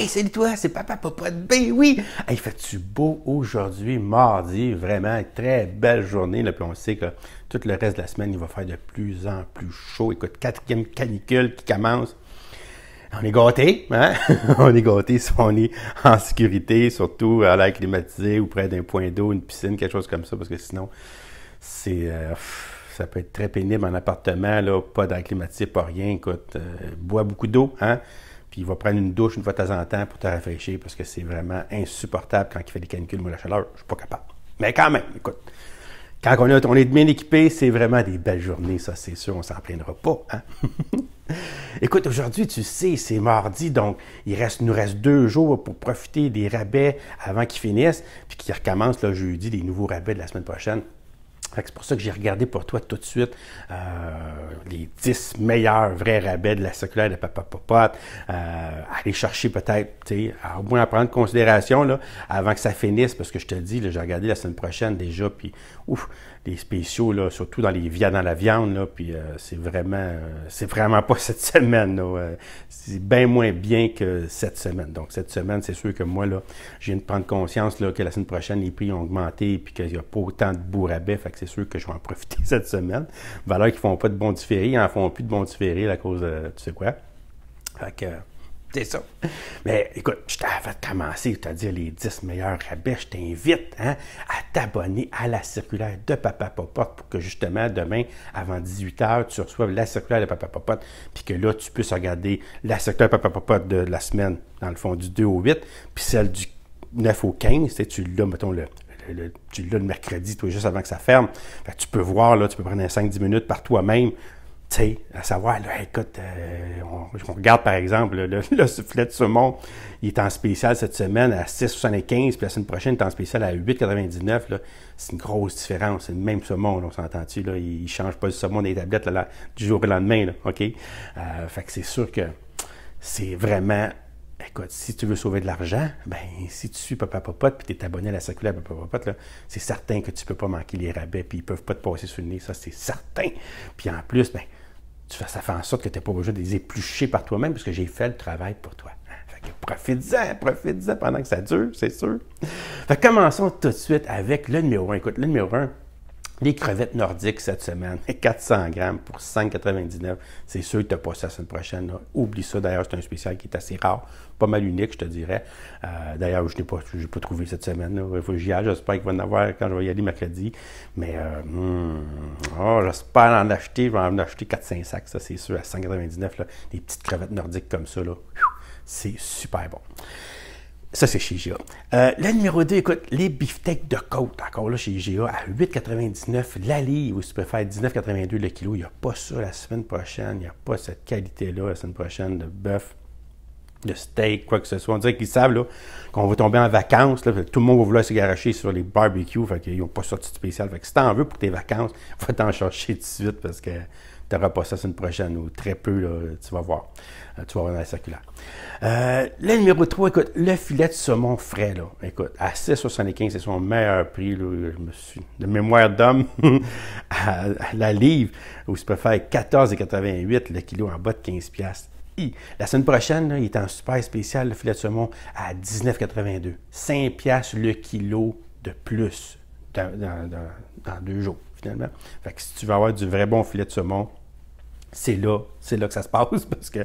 Hey, salut toi, c'est Papa Papa de B, ben oui! Hey, fait-tu beau aujourd'hui, mardi? Vraiment, très belle journée. Là, puis on sait que tout le reste de la semaine, il va faire de plus en plus chaud. Écoute, quatrième canicule qui commence. On est gâtés, hein? on est gâtés si on est en sécurité, surtout à l'air climatisé ou près d'un point d'eau, une piscine, quelque chose comme ça, parce que sinon, c'est. Euh, ça peut être très pénible en appartement, là, pas d'air climatisé, pas rien. Écoute, euh, bois beaucoup d'eau, hein? Puis il va prendre une douche une fois de temps en temps pour te rafraîchir parce que c'est vraiment insupportable quand il fait des canicules. Moi, la chaleur, je suis pas capable. Mais quand même, écoute, quand on est, bien équipé, c'est vraiment des belles journées, ça, c'est sûr, on s'en plaindra pas. Hein. Écoute, aujourd'hui, tu sais, c'est mardi, donc il reste, nous reste deux jours pour profiter des rabais avant qu'ils finissent, puis qu'ils recommencent le jeudi, des nouveaux rabais de la semaine prochaine. C'est pour ça que j'ai regardé pour toi tout de suite euh, les 10 meilleurs vrais rabais de la circulaire de Papa Popote. Euh, aller chercher peut-être, au moins à prendre considération là, avant que ça finisse, parce que je te dis, j'ai regardé la semaine prochaine déjà, puis ouf, les spéciaux, là, surtout dans les viandes, dans la viande, là, puis euh, c'est vraiment, euh, c'est vraiment pas cette semaine. Euh, c'est bien moins bien que cette semaine. Donc cette semaine, c'est sûr que moi, là, je viens de prendre conscience là, que la semaine prochaine, les prix ont augmenté, puis qu'il n'y a pas autant de bourrabais, fait que c'est sûr que je vais en profiter cette semaine. Valeurs qui font pas de bons différés, ils en font plus de bons différés à cause de, tu sais quoi. Fait que, c'est ça. Mais écoute, je t'avais commencer, c'est-à-dire les 10 meilleurs rabais. Je t'invite hein, à t'abonner à la circulaire de Papa Popote pour que justement demain, avant 18h, tu reçoives la circulaire de Papa Popote puis que là, tu puisses regarder la circulaire de Papa Popote de la semaine, dans le fond, du 2 au 8, puis celle du 9 au 15. Tu l'as, mettons, le, tu l'as le mercredi, toi, juste avant que ça ferme. tu peux voir, là, tu peux prendre 5-10 minutes par toi-même tu sais, à savoir, là, écoute, euh, on, regarde par exemple le, le, soufflet de saumon, il est en spécial cette semaine à 6,75, puis la semaine prochaine, il est en spécial à 8,99. C'est une grosse différence. C'est le même saumon, on s'entend-tu? là. Il change pas le saumon des tablettes du jour au lendemain. Là, OK? Euh, fait que c'est sûr que c'est vraiment. Écoute, si tu veux sauver de l'argent, ben si tu suis Papa Popote puis tu es abonné à la circulaire Papa Popote, c'est certain que tu peux pas manquer les rabais puis ils peuvent pas te passer sur le nez, ça c'est certain. Puis en plus, ben, ça fait en sorte que tu n'es pas obligé de les éplucher par toi-même parce que j'ai fait le travail pour toi. Fait que en profite en pendant que ça dure, c'est sûr. Fait commençons tout de suite avec le numéro 1. Écoute, le numéro 1, les crevettes nordiques cette semaine, 400 grammes pour 199, C'est sûr que tu n'as pas ça la semaine prochaine. Oublie ça. D'ailleurs, c'est un spécial qui est assez rare, pas mal unique, je te dirais. Euh, d'ailleurs, je n'ai pas, pas trouvé cette semaine. Il faut que j'y aille. J'espère qu'il va en avoir quand je vais y aller mercredi. Mais euh, hmm. oh, j'espère en acheter. Je vais en acheter 4-5 sacs, ça c'est sûr, à 199. Des petites crevettes nordiques comme ça. C'est super bon. Ça, c'est chez IGA. Euh, la numéro 2, écoute, les beefsteaks de côte, encore là chez IGA, à 8,99 la livre, ou si tu préfères 19,82 le kilo. Il n'y a pas ça la semaine prochaine, il n'y a pas cette qualité-là la semaine prochaine de bœuf, de steak, quoi que ce soit. On dirait qu'ils savent qu'on va tomber en vacances, là, tout le monde va vouloir se garracher sur les barbecues, fait qu'ils n'ont pas sorti de spécial. Fait que si t'en veux pour tes vacances, va t'en chercher tout de suite parce que tu n'auras pas ça la semaine prochaine ou très peu, tu vas voir. Euh, tu vas voir dans la circulaire. Euh, le numéro 3, écoute, le filet de saumon frais, là, écoute, à 6,75, c'est son meilleur prix, là, je me suis, de mémoire d'homme, à, la livre, où se faire 14,88 le kilo en bas de 15 piastres. La semaine prochaine, il est en super spécial, le filet de saumon, à 19,82. 5 piastres le kilo de plus dans, deux jours, finalement. Fait que si tu veux avoir du vrai bon filet de saumon, c'est là, c'est là que ça se passe parce que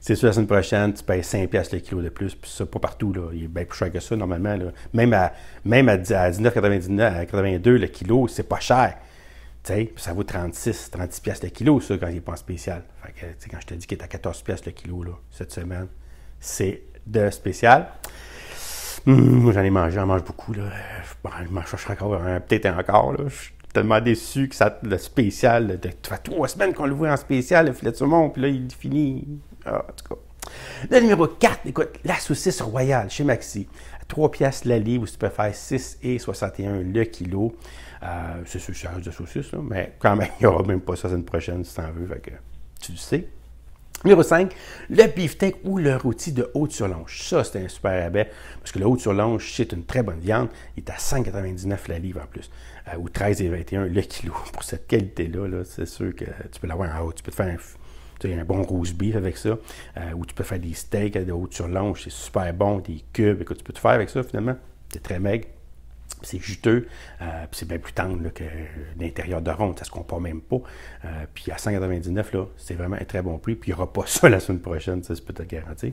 c'est sûr, la semaine prochaine, tu payes 5 pièces le kilo de plus, puis ça, pas partout, là. Il est bien plus cher que ça, normalement, Même à, même à, 19,99, à 82, le kilo, c'est pas cher. Tu sais, ça vaut 36, 36 pièces le kilo, ça, quand il est pas en spécial. Fait que, quand je te dis qu'il est à 14 pièces le kilo, là, cette semaine, c'est de spécial. Mmh, j'en ai mangé, j'en mange beaucoup, là. Je, je, je, encore peut-être encore, là tellement déçu que ça, le spécial, ça fait trois semaines qu'on le voit en spécial, le filet de saumon, puis là, il finit. fini. Ah, en tout cas. Le numéro 4, écoute, la saucisse royale chez Maxi. 3 pièces la livre, si tu peux faire 6 et le kilo. Euh, c'est sûr, charge de saucisse, mais quand même, il n'y aura même pas ça la semaine prochaine si tu en veux. que, tu le sais. Numéro 5, le beefsteak ou le rôti de haute surlonge. Ça, c'est un super rabais parce que le haute surlonge, c'est une très bonne viande. Il est à 199 la livre en plus, euh, ou 13,21 le kilo. Pour cette qualité-là, c'est sûr que tu peux l'avoir en haut. Tu peux te faire un, bon rose beef avec ça, euh, ou tu peux faire des steaks de haute surlonge. C'est super bon, des cubes. Écoute, tu peux te faire avec ça finalement. C'est très maigre. C'est juteux, euh, c'est bien plus tendre que l'intérieur de ronde, ça se comprend même pas. Euh, puis à 199, c'est vraiment un très bon prix. Puis il n'y aura pas ça la semaine prochaine, ça c'est peut te garanti. garantir.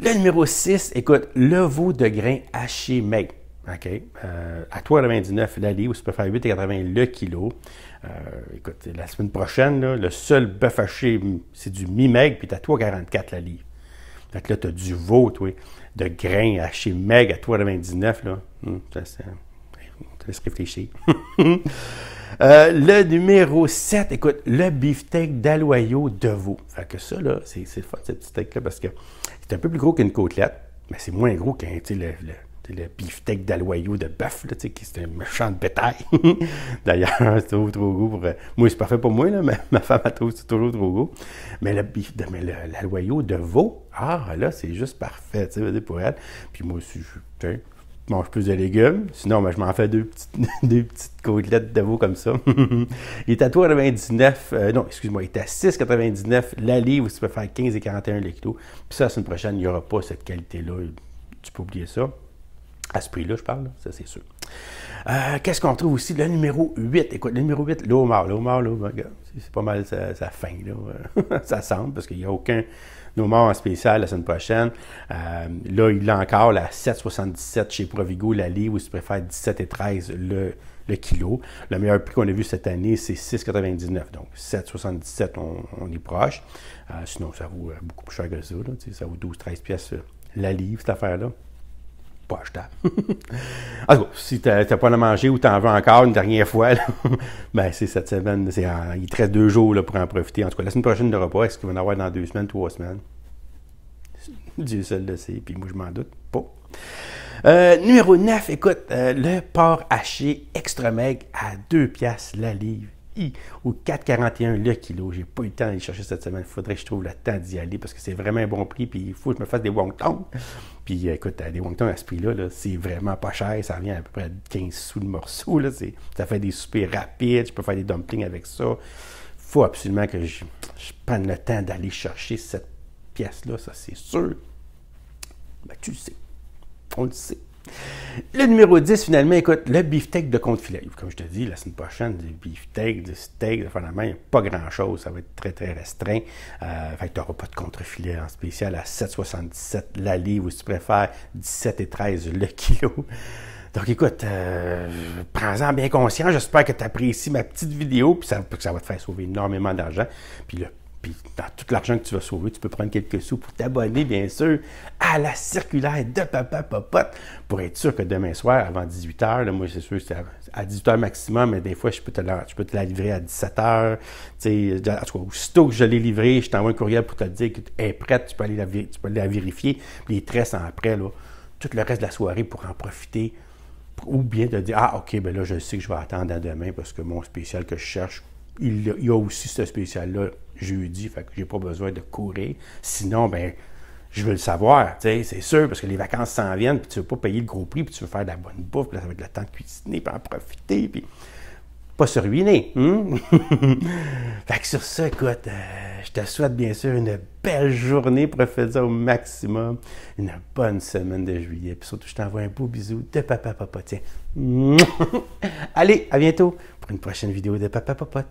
Le numéro 6, écoute, le veau de grain haché maigre. OK. Euh, à 3,99 la livre, tu peux faire 8,80 le kilo. Euh, écoute, la semaine prochaine, le seul bœuf haché, c'est du mi maigre puis tu as 3,44 livre. Fait que là, tu as du veau, toi, de grains haché meg à 3,99. Là. Hum, ça, ça, te laisse réfléchir. Euh, le numéro 7, écoute, le beefsteak d'aloyau de veau. Fait que ça, là, c'est fun, ce steak-là, parce que c'est un peu plus gros qu'une côtelette, mais c'est moins gros qu'un, tu sais, le le beefsteak d'aloyau de bœuf, c'est un méchant de bétail. D'ailleurs, c'est toujours trop goût. pour. Euh, moi, c'est parfait pour moi, mais ma femme, a trouve c'est toujours trop goût. Mais le beef, de, de veau, ah, là, c'est juste parfait, pour elle. Puis moi aussi, je mange plus de légumes. Sinon, ben, je m'en fais deux petites, deux côtelettes de veau comme ça. il est à 3,99. Euh, non, excuse-moi, il est à 6,99 la livre. Tu peux faire 15,41 le kilo. Puis ça, la semaine prochaine, il n'y aura pas cette qualité-là. Tu peux oublier ça. À ce prix-là, je parle, ça c'est sûr. Euh, qu'est-ce qu'on trouve aussi? Le numéro 8. Écoute, le numéro 8, l'Omar. L'Omar, Le c'est pas mal sa, fin, là. ça semble, parce qu'il n'y a aucun Omar en spécial la semaine prochaine. Euh, là, il a encore la 7,77 chez Provigo, la livre, ou si préfère préfères 17 et 13 le, kilo. Le meilleur prix qu'on a vu cette année, c'est 6,99. Donc, 7,77, on, on, est proche. Euh, sinon, ça vaut beaucoup plus cher que ça. ça vaut 12-13 pièces la livre, cette affaire-là. en tout cas, si tu n'as pas à manger ou tu en veux encore une dernière fois, ben, c'est cette semaine, il te reste deux jours pour en profiter. En tout cas, la semaine prochaine, de repas, est-ce qu'il va en avoir dans deux semaines, trois semaines? Dieu seul le sait, puis moi je m'en doute pas. Euh, numéro 9, écoute, euh, le porc haché extra maigre à 2 piastres la livre ou 4,41 le kilo. J'ai pas eu le temps d'aller chercher cette semaine. Il faudrait que je trouve le temps d'y aller parce que c'est vraiment un bon prix. Puis il faut que je me fasse des wontons. Puis euh, écoute, euh, des wontons à ce prix-là, c'est vraiment pas cher. Ça vient à peu près 15 sous le morceau. Là. Ça fait des soupers rapides. Je peux faire des dumplings avec ça. faut absolument que je, prenne le temps d'aller chercher cette pièce-là. Ça, c'est sûr. Ben, tu le sais. On le sait. Le numéro 10, finalement, écoute, le beefsteak de contrefilet filet. Comme je te dis, la semaine prochaine, du beefsteak, du steak, finalement, il pas grand-chose. Ça va être très, très restreint. Euh, fait que tu n'auras pas de contre-filet en spécial à 7,77 la livre, ou si tu préfères, 17 et 13 le kilo. Donc, écoute, euh, prends-en bien conscient. J'espère que tu apprécies ma petite vidéo, puis ça, que ça va te faire sauver énormément d'argent. Puis le puis dans tout l'argent que tu vas sauver, tu peux prendre quelques sous pour t'abonner, bien sûr, à la circulaire de Papa Popote pour être sûr que demain soir, avant 18h, moi c'est sûr c'est à 18h maximum, mais des fois, je peux te la, livrer à 17h. Tu sais, en aussitôt que je l'ai livrée, je t'envoie un courriel pour te dire que prête, tu peux aller la, tu peux aller la vérifier. Puis les ans après, tout le reste de la soirée pour en profiter. Ou bien de dire, ah, OK, ben là, je sais que je vais attendre à demain parce que mon spécial que je cherche, il, y a aussi ce spécial-là jeudi, fait que j'ai pas besoin de courir. Sinon, ben je veux le savoir, c'est sûr, parce que les vacances s'en viennent, puis tu veux pas payer le gros prix, puis tu veux faire de la bonne bouffe, puis ça va être le temps de cuisiner, puis en profiter, puis pas se ruiner. Hein? fait que sur ça, écoute, euh, je te souhaite bien sûr une belle journée, professeur au maximum, une bonne semaine de juillet, puis surtout, je t'envoie un beau bisou de Papa Papa, tiens. Allez, à bientôt pour une prochaine vidéo de Papa Papa.